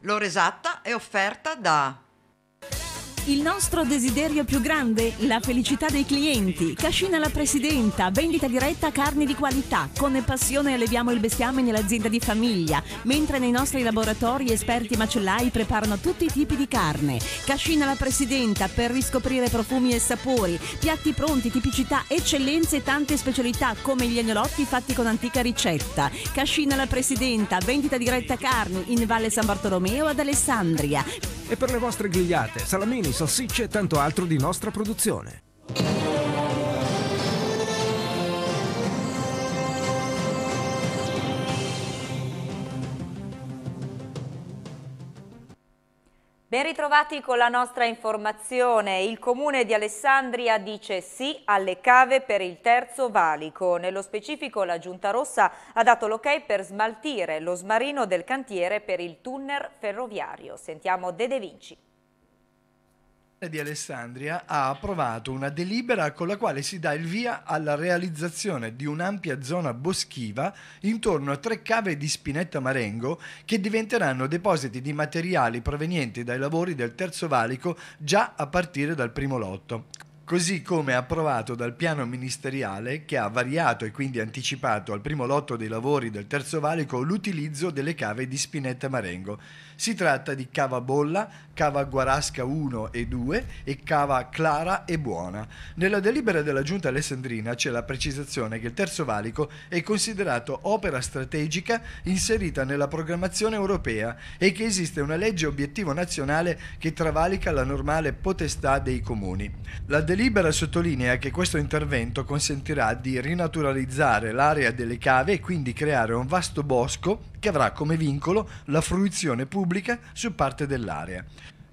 L'ora esatta è offerta da il nostro desiderio più grande? La felicità dei clienti. Cascina la Presidenta, vendita diretta carni di qualità. Con passione alleviamo il bestiame nell'azienda di famiglia, mentre nei nostri laboratori esperti macellai preparano tutti i tipi di carne. Cascina la Presidenta per riscoprire profumi e sapori, piatti pronti, tipicità, eccellenze e tante specialità come gli agnolotti fatti con antica ricetta. Cascina la Presidenta, vendita diretta carni in Valle San Bartolomeo ad Alessandria. E per le vostre grigliate, salamini, salsicce e tanto altro di nostra produzione. Ben ritrovati con la nostra informazione. Il comune di Alessandria dice sì alle cave per il terzo valico. Nello specifico la Giunta Rossa ha dato l'ok ok per smaltire lo smarino del cantiere per il tunnel ferroviario. Sentiamo De De Vinci di Alessandria ha approvato una delibera con la quale si dà il via alla realizzazione di un'ampia zona boschiva intorno a tre cave di Spinetta Marengo che diventeranno depositi di materiali provenienti dai lavori del Terzo Valico già a partire dal primo lotto così come approvato dal piano ministeriale che ha variato e quindi anticipato al primo lotto dei lavori del Terzo Valico l'utilizzo delle cave di Spinetta Marengo. Si tratta di Cava Bolla, cava Guarasca 1 e 2 e cava Clara e Buona. Nella delibera della giunta alessandrina c'è la precisazione che il Terzo Valico è considerato opera strategica inserita nella programmazione europea e che esiste una legge obiettivo nazionale che travalica la normale potestà dei comuni. La delibera sottolinea che questo intervento consentirà di rinaturalizzare l'area delle cave e quindi creare un vasto bosco che avrà come vincolo la fruizione pubblica su parte dell'area.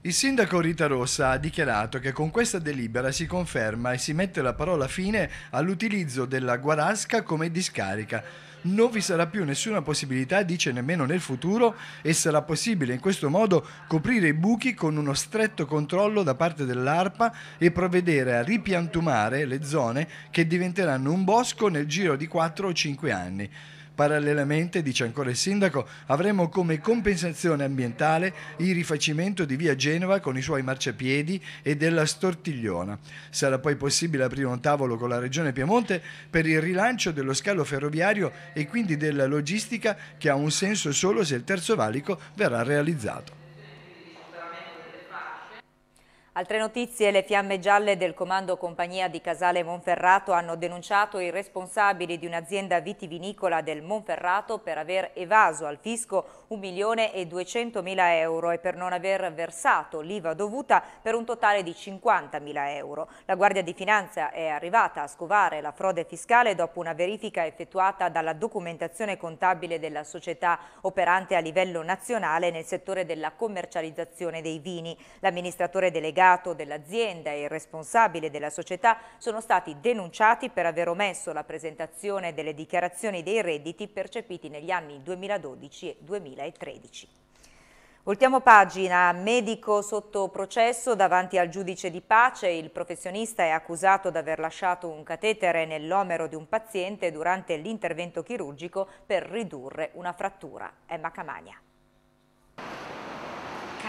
Il sindaco Rita Rossa ha dichiarato che con questa delibera si conferma e si mette la parola fine all'utilizzo della Guarasca come discarica. Non vi sarà più nessuna possibilità, dice nemmeno nel futuro, e sarà possibile in questo modo coprire i buchi con uno stretto controllo da parte dell'ARPA e provvedere a ripiantumare le zone che diventeranno un bosco nel giro di 4 o 5 anni. Parallelamente, dice ancora il sindaco, avremo come compensazione ambientale il rifacimento di via Genova con i suoi marciapiedi e della Stortigliona. Sarà poi possibile aprire un tavolo con la Regione Piemonte per il rilancio dello scalo ferroviario e quindi della logistica che ha un senso solo se il terzo valico verrà realizzato. Altre notizie, le fiamme gialle del comando compagnia di Casale Monferrato hanno denunciato i responsabili di un'azienda vitivinicola del Monferrato per aver evaso al fisco 1 milione e 200 euro e per non aver versato l'IVA dovuta per un totale di 50 euro. La Guardia di Finanza è arrivata a scovare la frode fiscale dopo una verifica effettuata dalla documentazione contabile della società operante a livello nazionale nel settore della commercializzazione dei vini. L'amministratore delegato delegato dell'azienda e il responsabile della società sono stati denunciati per aver omesso la presentazione delle dichiarazioni dei redditi percepiti negli anni 2012 e 2013. Voltiamo pagina, medico sotto processo davanti al giudice di pace, il professionista è accusato di aver lasciato un catetere nell'omero di un paziente durante l'intervento chirurgico per ridurre una frattura. Emma Camagna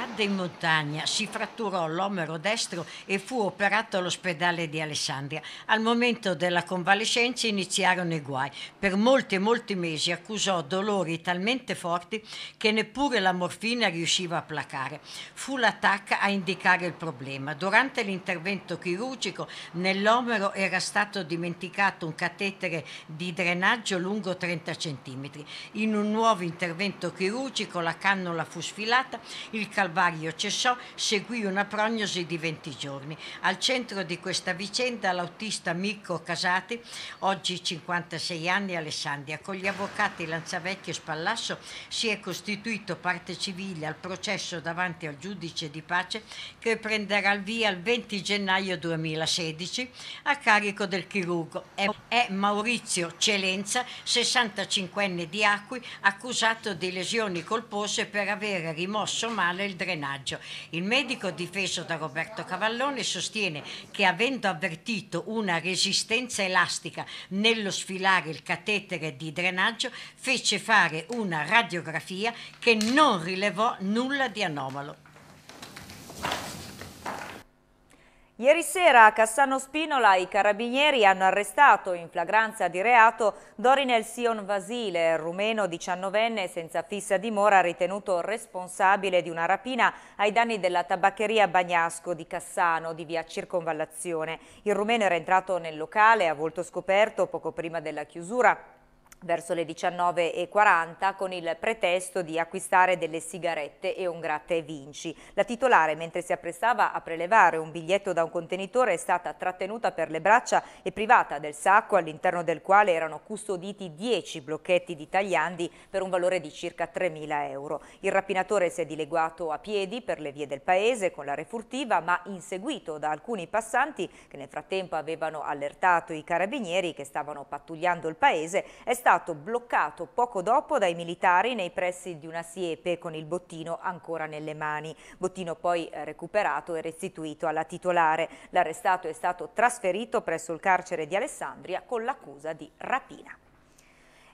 cadde in montagna, si fratturò l'omero destro e fu operato all'ospedale di Alessandria. Al momento della convalescenza iniziarono i guai. Per molti e molti mesi accusò dolori talmente forti che neppure la morfina riusciva a placare. Fu l'attacca a indicare il problema. Durante l'intervento chirurgico nell'omero era stato dimenticato un catetere di drenaggio lungo 30 cm. In un nuovo intervento chirurgico la cannola fu sfilata, il calvario Calvario cessò, seguì una prognosi di 20 giorni. Al centro di questa vicenda l'autista Mirko Casati, oggi 56 anni, Alessandria, con gli avvocati Lanzavecchio e Spallasso si è costituito parte civile al processo davanti al giudice di pace che prenderà il via il 20 gennaio 2016 a carico del chirurgo. È Maurizio Celenza, 65enne di Acqui, accusato di lesioni colpose per aver rimosso male il drenaggio. Il medico difeso da Roberto Cavallone sostiene che avendo avvertito una resistenza elastica nello sfilare il catetere di drenaggio, fece fare una radiografia che non rilevò nulla di anomalo. Ieri sera a Cassano Spinola i carabinieri hanno arrestato in flagranza di reato Dorinel Sion Vasile, rumeno 19enne senza fissa dimora ritenuto responsabile di una rapina ai danni della tabaccheria Bagnasco di Cassano di via Circonvallazione. Il rumeno era entrato nel locale a volto scoperto poco prima della chiusura verso le 19.40 con il pretesto di acquistare delle sigarette e un gratta vinci. La titolare, mentre si apprestava a prelevare un biglietto da un contenitore, è stata trattenuta per le braccia e privata del sacco all'interno del quale erano custoditi 10 blocchetti di tagliandi per un valore di circa 3.000 euro. Il rapinatore si è dileguato a piedi per le vie del paese con la refurtiva, ma inseguito da alcuni passanti che nel frattempo avevano allertato i carabinieri che stavano pattugliando il paese, è stato stato bloccato poco dopo dai militari nei pressi di una siepe con il bottino ancora nelle mani. Bottino poi eh, recuperato e restituito alla titolare. L'arrestato è stato trasferito presso il carcere di Alessandria con l'accusa di rapina.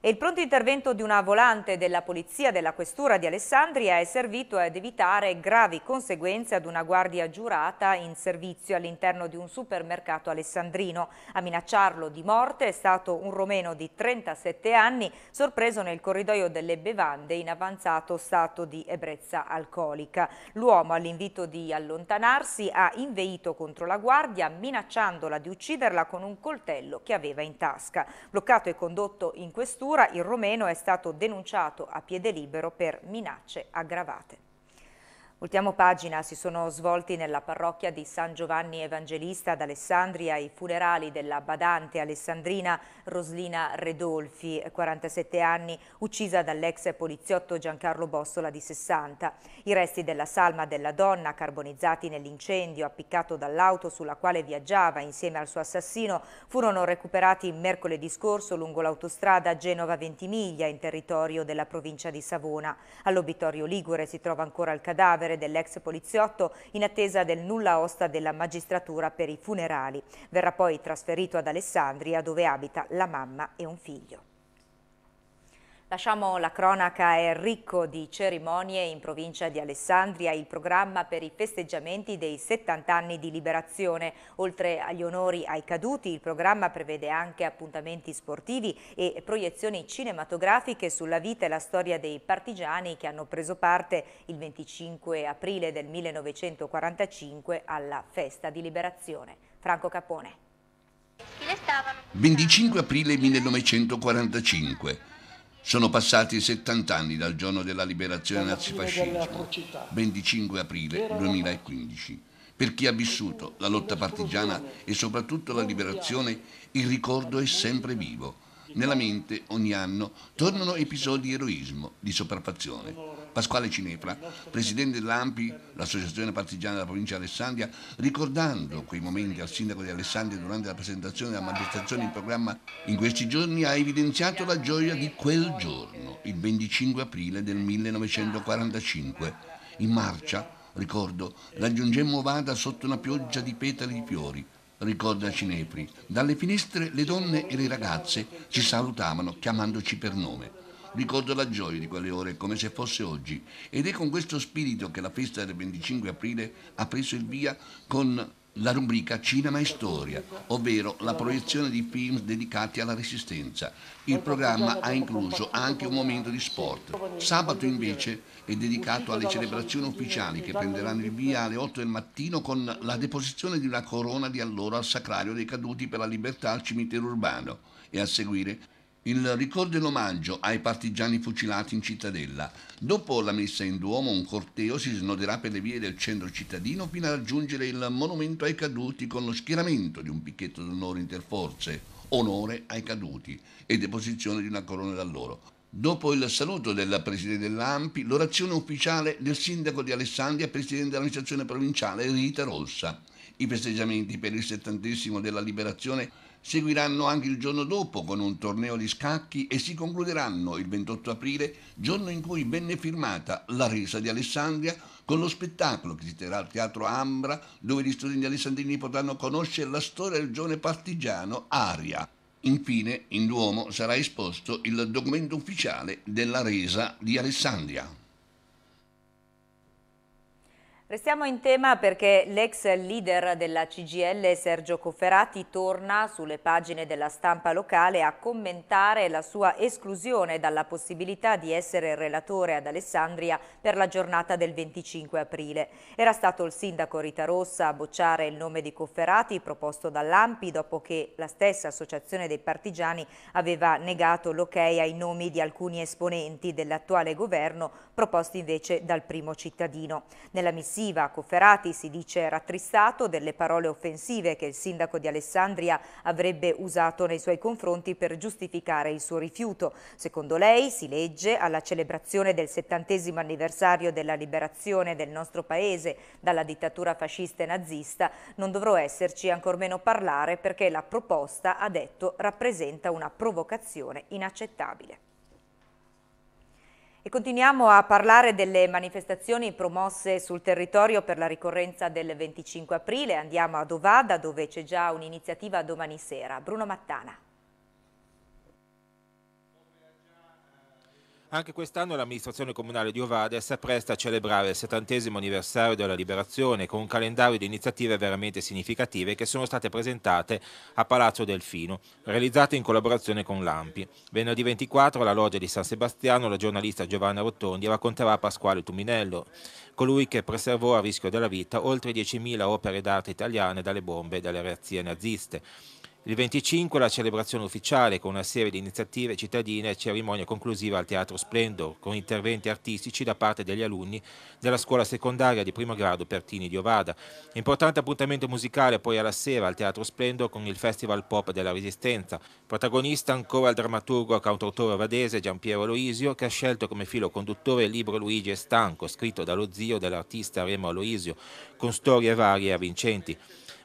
E il pronto intervento di una volante della polizia della questura di Alessandria è servito ad evitare gravi conseguenze ad una guardia giurata in servizio all'interno di un supermercato alessandrino. A minacciarlo di morte è stato un romeno di 37 anni sorpreso nel corridoio delle bevande in avanzato stato di ebbrezza alcolica. L'uomo all'invito di allontanarsi ha inveito contro la guardia minacciandola di ucciderla con un coltello che aveva in tasca. Bloccato e condotto in questura Addirittura il romeno è stato denunciato a piede libero per minacce aggravate. Ultiamo pagina, si sono svolti nella parrocchia di San Giovanni Evangelista ad Alessandria i funerali della badante alessandrina Roslina Redolfi, 47 anni, uccisa dall'ex poliziotto Giancarlo Bossola di 60. I resti della salma della donna, carbonizzati nell'incendio appiccato dall'auto sulla quale viaggiava insieme al suo assassino, furono recuperati mercoledì scorso lungo l'autostrada Genova-Ventimiglia in territorio della provincia di Savona. All'obitorio Ligure si trova ancora il cadavere cadavere dell'ex poliziotto in attesa del nulla osta della magistratura per i funerali. Verrà poi trasferito ad Alessandria dove abita la mamma e un figlio. Lasciamo la cronaca, è ricco di cerimonie in provincia di Alessandria il programma per i festeggiamenti dei 70 anni di liberazione. Oltre agli onori ai caduti, il programma prevede anche appuntamenti sportivi e proiezioni cinematografiche sulla vita e la storia dei partigiani che hanno preso parte il 25 aprile del 1945 alla festa di liberazione. Franco Capone. 25 aprile 1945 sono passati 70 anni dal giorno della liberazione nazifascismo, 25 aprile 2015. Per chi ha vissuto la lotta partigiana e soprattutto la liberazione, il ricordo è sempre vivo. Nella mente ogni anno tornano episodi di eroismo, di sopraffazione. Pasquale Cinefra, presidente dell'AMPI, l'associazione partigiana della provincia di Alessandria, ricordando quei momenti al sindaco di Alessandria durante la presentazione della manifestazione in programma in questi giorni, ha evidenziato la gioia di quel giorno, il 25 aprile del 1945. In marcia, ricordo, raggiungemmo Vada sotto una pioggia di petali di fiori, ricorda Cinepri. Dalle finestre le donne e le ragazze ci salutavano chiamandoci per nome. Ricordo la gioia di quelle ore come se fosse oggi ed è con questo spirito che la festa del 25 aprile ha preso il via con la rubrica Cinema e Storia, ovvero la proiezione di film dedicati alla resistenza. Il programma ha incluso anche un momento di sport. Sabato invece è dedicato alle celebrazioni ufficiali che prenderanno il via alle 8 del mattino con la deposizione di una corona di allora al Sacrario dei Caduti per la Libertà al cimitero urbano e a seguire il ricordo e l'omaggio ai partigiani fucilati in cittadella. Dopo la messa in Duomo un corteo si snoderà per le vie del centro cittadino fino a raggiungere il monumento ai caduti con lo schieramento di un picchetto d'onore interforze, onore ai caduti e deposizione di una corona da loro. Dopo il saluto del presidente dell'AMPI, l'orazione ufficiale del sindaco di Alessandria e presidente dell'amministrazione provinciale Rita Rossa. I festeggiamenti per il settantesimo della liberazione seguiranno anche il giorno dopo con un torneo di scacchi e si concluderanno il 28 aprile, giorno in cui venne firmata La resa di Alessandria con lo spettacolo che si terrà al Teatro Ambra, dove gli studenti alessandrini potranno conoscere la storia del giovane partigiano Aria. Infine, in Duomo sarà esposto il documento ufficiale della resa di Alessandria. Restiamo in tema perché l'ex leader della CGL Sergio Cofferati torna sulle pagine della stampa locale a commentare la sua esclusione dalla possibilità di essere relatore ad Alessandria per la giornata del 25 aprile. Era stato il sindaco Rita Rossa a bocciare il nome di Cofferati proposto dall'Ampi dopo che la stessa associazione dei partigiani aveva negato l'ok ai nomi di alcuni esponenti dell'attuale governo proposti invece dal primo cittadino. Nella missione offensiva. Cofferati si dice rattristato delle parole offensive che il sindaco di Alessandria avrebbe usato nei suoi confronti per giustificare il suo rifiuto. Secondo lei, si legge, alla celebrazione del settantesimo anniversario della liberazione del nostro paese dalla dittatura fascista e nazista, non dovrò esserci ancor meno parlare perché la proposta, ha detto, rappresenta una provocazione inaccettabile. E continuiamo a parlare delle manifestazioni promosse sul territorio per la ricorrenza del 25 aprile. Andiamo a Dovada dove c'è già un'iniziativa domani sera. Bruno Mattana. Anche quest'anno l'amministrazione comunale di Ovada si appresta a celebrare il settantesimo anniversario della liberazione con un calendario di iniziative veramente significative che sono state presentate a Palazzo Delfino, realizzate in collaborazione con l'AMPI. Venerdì 24 alla loggia di San Sebastiano la giornalista Giovanna Rottondi racconterà Pasquale Tuminello, colui che preservò a rischio della vita oltre 10.000 opere d'arte italiane dalle bombe e dalle reazioni naziste. Il 25 la celebrazione ufficiale con una serie di iniziative cittadine e cerimonia conclusiva al Teatro Splendor con interventi artistici da parte degli alunni della scuola secondaria di primo grado Pertini di Ovada. Importante appuntamento musicale poi alla sera al Teatro Splendor con il Festival Pop della Resistenza. Protagonista ancora il drammaturgo e cantautore ovadese Giampiero Aloisio che ha scelto come filo conduttore il libro Luigi è stanco scritto dallo zio dell'artista Remo Aloisio con storie varie e avvincenti.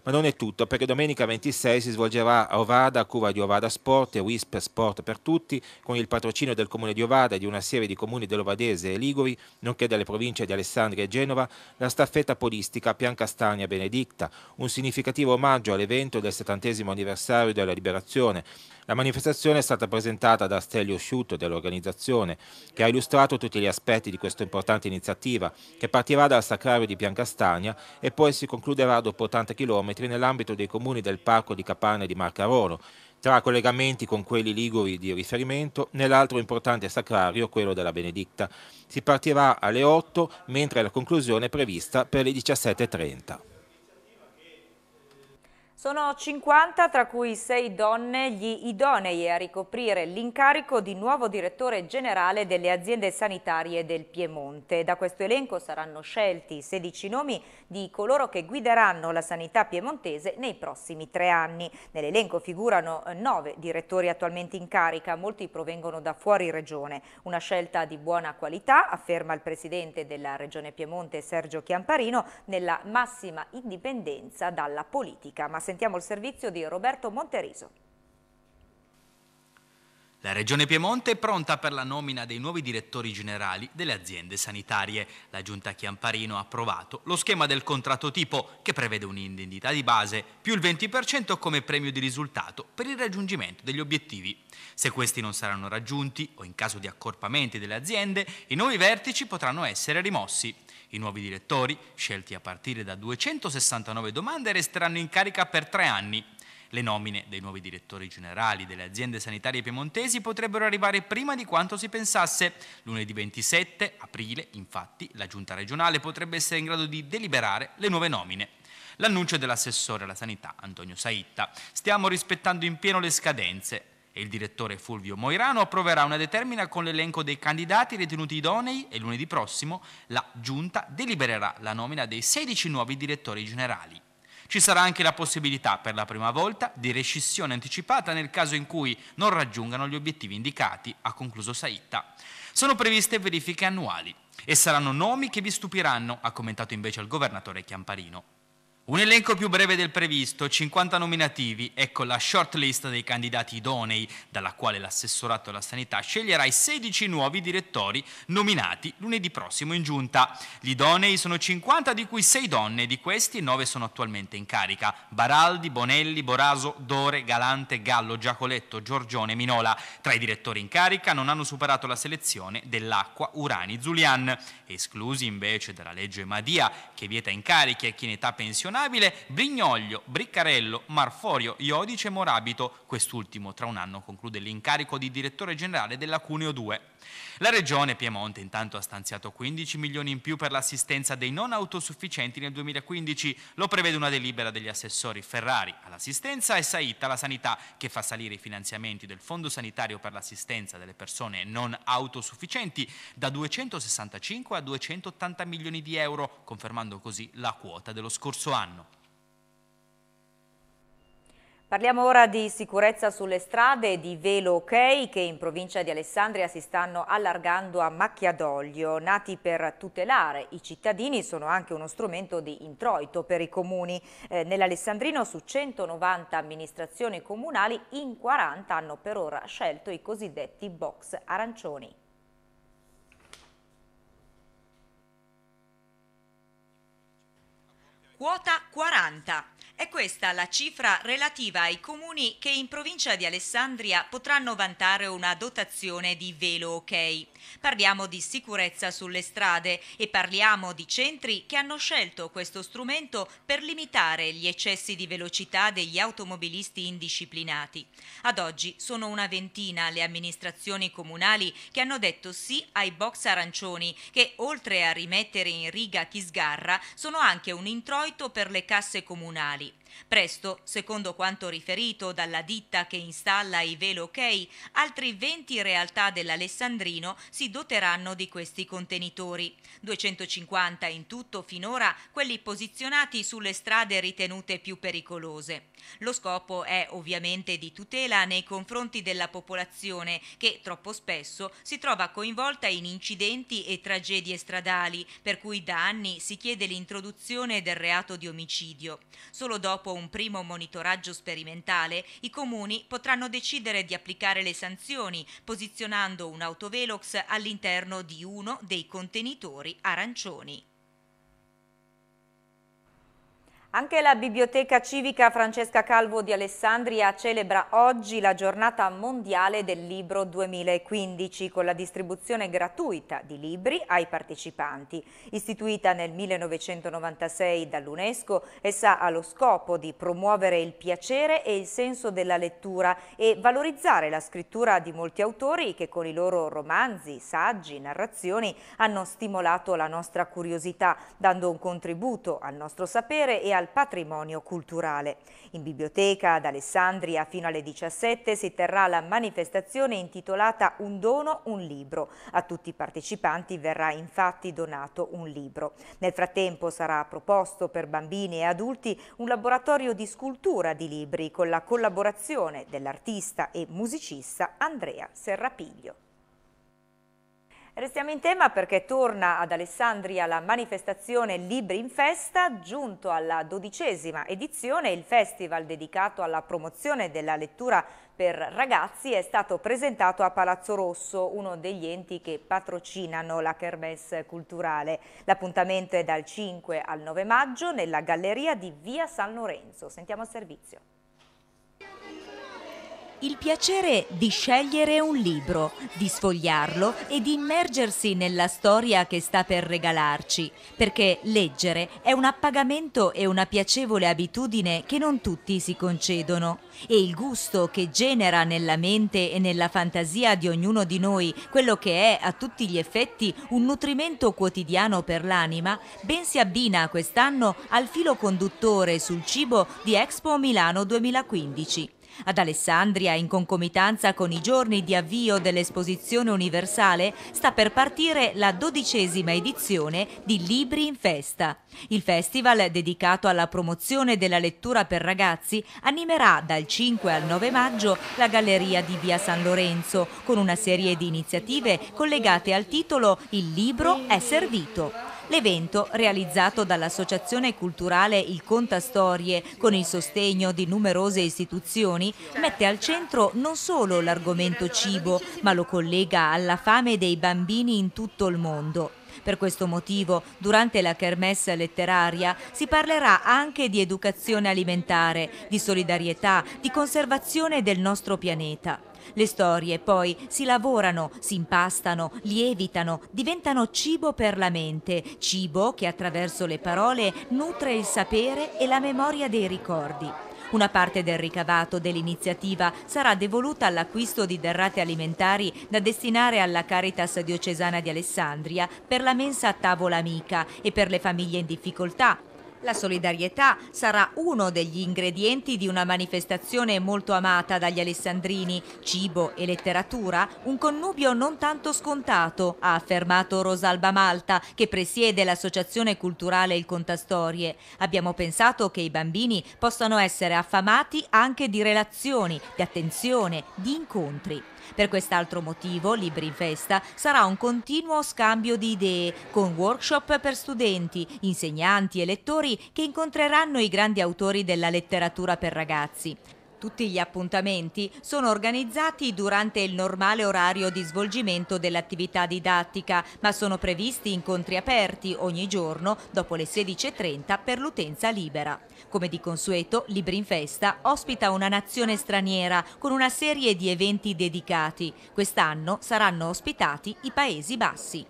Ma non è tutto, perché domenica 26 si svolgerà a Ovada, a cura di Ovada Sport e WISP Sport per tutti, con il patrocinio del comune di Ovada e di una serie di comuni dell'Ovadese e Liguri, nonché delle province di Alessandria e Genova, la staffetta polistica Piancastagna Benedicta, un significativo omaggio all'evento del 70 anniversario della liberazione, la manifestazione è stata presentata da Stelio Sciutto dell'organizzazione, che ha illustrato tutti gli aspetti di questa importante iniziativa, che partirà dal Sacrario di Biancastagna e poi si concluderà dopo 80 km nell'ambito dei comuni del Parco di Capanne di Marcarolo, tra collegamenti con quelli liguri di riferimento, nell'altro importante sacrario, quello della Benedicta. Si partirà alle 8, mentre la conclusione è prevista per le 17.30. Sono 50, tra cui 6 donne, gli idonei a ricoprire l'incarico di nuovo direttore generale delle aziende sanitarie del Piemonte. Da questo elenco saranno scelti 16 nomi di coloro che guideranno la sanità piemontese nei prossimi tre anni. Nell'elenco figurano 9 eh, direttori attualmente in carica, molti provengono da fuori regione. Una scelta di buona qualità, afferma il presidente della regione Piemonte Sergio Chiamparino, nella massima indipendenza dalla politica. Ma sentiamo il servizio di Roberto Monteriso. La Regione Piemonte è pronta per la nomina dei nuovi direttori generali delle aziende sanitarie. La Giunta Chiamparino ha approvato lo schema del contratto tipo che prevede un'indennità di base più il 20% come premio di risultato per il raggiungimento degli obiettivi. Se questi non saranno raggiunti o in caso di accorpamenti delle aziende, i nuovi vertici potranno essere rimossi. I nuovi direttori, scelti a partire da 269 domande, resteranno in carica per tre anni le nomine dei nuovi direttori generali delle aziende sanitarie piemontesi potrebbero arrivare prima di quanto si pensasse. Lunedì 27 aprile, infatti, la Giunta regionale potrebbe essere in grado di deliberare le nuove nomine. L'annuncio dell'assessore alla sanità Antonio Saitta. Stiamo rispettando in pieno le scadenze e il direttore Fulvio Moirano approverà una determina con l'elenco dei candidati ritenuti idonei e lunedì prossimo la Giunta delibererà la nomina dei 16 nuovi direttori generali. Ci sarà anche la possibilità per la prima volta di rescissione anticipata nel caso in cui non raggiungano gli obiettivi indicati, ha concluso Saitta. Sono previste verifiche annuali e saranno nomi che vi stupiranno, ha commentato invece il governatore Chiamparino. Un elenco più breve del previsto, 50 nominativi, ecco la shortlist dei candidati idonei, dalla quale l'assessorato alla sanità sceglierà i 16 nuovi direttori nominati lunedì prossimo in giunta. Gli idonei sono 50, di cui 6 donne, di questi 9 sono attualmente in carica. Baraldi, Bonelli, Boraso, Dore, Galante, Gallo, Giacoletto, Giorgione, Minola. Tra i direttori in carica non hanno superato la selezione dell'acqua Urani Zulian, esclusi invece dalla legge Madia che vieta incarichi a chi in età pensionata Sanabile, Brignoglio, Briccarello, Marforio, Iodice e Morabito. Quest'ultimo tra un anno conclude l'incarico di direttore generale della Cuneo 2. La Regione Piemonte intanto ha stanziato 15 milioni in più per l'assistenza dei non autosufficienti nel 2015, lo prevede una delibera degli assessori Ferrari all'assistenza e Saitta alla sanità, che fa salire i finanziamenti del Fondo Sanitario per l'assistenza delle persone non autosufficienti da 265 a 280 milioni di euro, confermando così la quota dello scorso anno. Parliamo ora di sicurezza sulle strade e di Velo Ok che in provincia di Alessandria si stanno allargando a macchia d'olio. Nati per tutelare i cittadini sono anche uno strumento di introito per i comuni. Eh, Nell'Alessandrino su 190 amministrazioni comunali in 40 hanno per ora scelto i cosiddetti box arancioni. Quota 40 è questa la cifra relativa ai comuni che in provincia di Alessandria potranno vantare una dotazione di velo ok. Parliamo di sicurezza sulle strade e parliamo di centri che hanno scelto questo strumento per limitare gli eccessi di velocità degli automobilisti indisciplinati. Ad oggi sono una ventina le amministrazioni comunali che hanno detto sì ai box arancioni che oltre a rimettere in riga chi sgarra sono anche un introito per le casse comunali the Presto, secondo quanto riferito dalla ditta che installa i Velo OK, altri 20 realtà dell'Alessandrino si doteranno di questi contenitori. 250 in tutto finora quelli posizionati sulle strade ritenute più pericolose. Lo scopo è ovviamente di tutela nei confronti della popolazione che troppo spesso si trova coinvolta in incidenti e tragedie stradali, per cui da anni si chiede l'introduzione del reato di omicidio. Solo dopo dopo un primo monitoraggio sperimentale, i comuni potranno decidere di applicare le sanzioni posizionando un autovelox all'interno di uno dei contenitori arancioni. Anche la Biblioteca Civica Francesca Calvo di Alessandria celebra oggi la giornata mondiale del libro 2015 con la distribuzione gratuita di libri ai partecipanti. Istituita nel 1996 dall'UNESCO, essa ha lo scopo di promuovere il piacere e il senso della lettura e valorizzare la scrittura di molti autori che con i loro romanzi, saggi, narrazioni hanno stimolato la nostra curiosità, dando un contributo al nostro sapere e al al patrimonio culturale. In biblioteca ad Alessandria fino alle 17 si terrà la manifestazione intitolata Un dono, un libro. A tutti i partecipanti verrà infatti donato un libro. Nel frattempo sarà proposto per bambini e adulti un laboratorio di scultura di libri con la collaborazione dell'artista e musicista Andrea Serrapiglio. Restiamo in tema perché torna ad Alessandria la manifestazione Libri in Festa, giunto alla dodicesima edizione, il festival dedicato alla promozione della lettura per ragazzi è stato presentato a Palazzo Rosso, uno degli enti che patrocinano la Kermesse Culturale. L'appuntamento è dal 5 al 9 maggio nella galleria di Via San Lorenzo. Sentiamo il servizio il piacere di scegliere un libro, di sfogliarlo e di immergersi nella storia che sta per regalarci, perché leggere è un appagamento e una piacevole abitudine che non tutti si concedono e il gusto che genera nella mente e nella fantasia di ognuno di noi quello che è a tutti gli effetti un nutrimento quotidiano per l'anima, ben si abbina quest'anno al filo conduttore sul cibo di Expo Milano 2015 ad Alessandria, in concomitanza con i giorni di avvio dell'esposizione universale, sta per partire la dodicesima edizione di Libri in Festa. Il festival, dedicato alla promozione della lettura per ragazzi, animerà dal 5 al 9 maggio la galleria di Via San Lorenzo, con una serie di iniziative collegate al titolo Il libro è servito. L'evento, realizzato dall'Associazione Culturale Il Conta Storie con il sostegno di numerose istituzioni, mette al centro non solo l'argomento cibo, ma lo collega alla fame dei bambini in tutto il mondo. Per questo motivo, durante la kermesse letteraria si parlerà anche di educazione alimentare, di solidarietà, di conservazione del nostro pianeta. Le storie poi si lavorano, si impastano, lievitano, diventano cibo per la mente, cibo che attraverso le parole nutre il sapere e la memoria dei ricordi. Una parte del ricavato dell'iniziativa sarà devoluta all'acquisto di derrate alimentari da destinare alla Caritas diocesana di Alessandria per la mensa a tavola amica e per le famiglie in difficoltà la solidarietà sarà uno degli ingredienti di una manifestazione molto amata dagli alessandrini, cibo e letteratura, un connubio non tanto scontato, ha affermato Rosalba Malta, che presiede l'associazione culturale Il Contastorie. Abbiamo pensato che i bambini possano essere affamati anche di relazioni, di attenzione, di incontri. Per quest'altro motivo, Libri in Festa sarà un continuo scambio di idee, con workshop per studenti, insegnanti e lettori che incontreranno i grandi autori della letteratura per ragazzi. Tutti gli appuntamenti sono organizzati durante il normale orario di svolgimento dell'attività didattica, ma sono previsti incontri aperti ogni giorno dopo le 16.30 per l'utenza libera. Come di consueto, Libri in Festa ospita una nazione straniera con una serie di eventi dedicati. Quest'anno saranno ospitati i Paesi Bassi.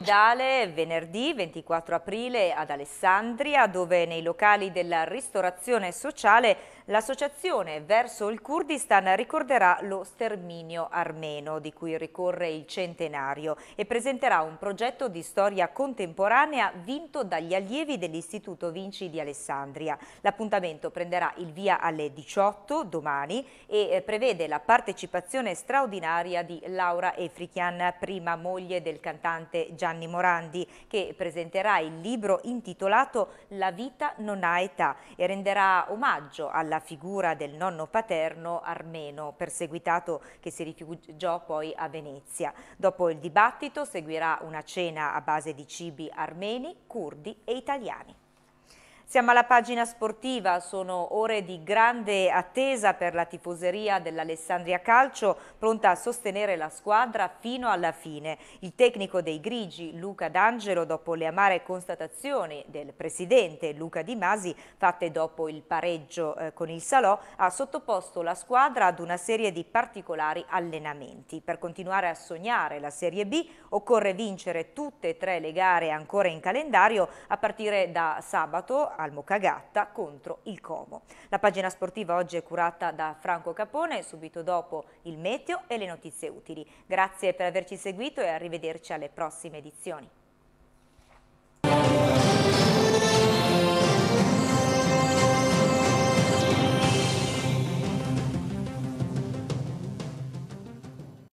Dale venerdì 24 aprile ad Alessandria dove nei locali della ristorazione sociale L'associazione Verso il Kurdistan ricorderà lo sterminio armeno di cui ricorre il centenario e presenterà un progetto di storia contemporanea vinto dagli allievi dell'Istituto Vinci di Alessandria. L'appuntamento prenderà il via alle 18 domani e eh, prevede la partecipazione straordinaria di Laura Efrichian, prima moglie del cantante Gianni Morandi, che presenterà il libro intitolato La vita non ha età e renderà omaggio alla la figura del nonno paterno armeno, perseguitato che si rifugiò poi a Venezia. Dopo il dibattito seguirà una cena a base di cibi armeni, curdi e italiani. Siamo alla pagina sportiva, sono ore di grande attesa per la tifoseria dell'Alessandria Calcio, pronta a sostenere la squadra fino alla fine. Il tecnico dei Grigi, Luca D'Angelo, dopo le amare constatazioni del presidente Luca Di Masi, fatte dopo il pareggio eh, con il Salò, ha sottoposto la squadra ad una serie di particolari allenamenti. Per continuare a sognare la Serie B occorre vincere tutte e tre le gare ancora in calendario a partire da sabato al Mocagatta contro il Como. La pagina sportiva oggi è curata da Franco Capone, subito dopo il meteo e le notizie utili. Grazie per averci seguito e arrivederci alle prossime edizioni.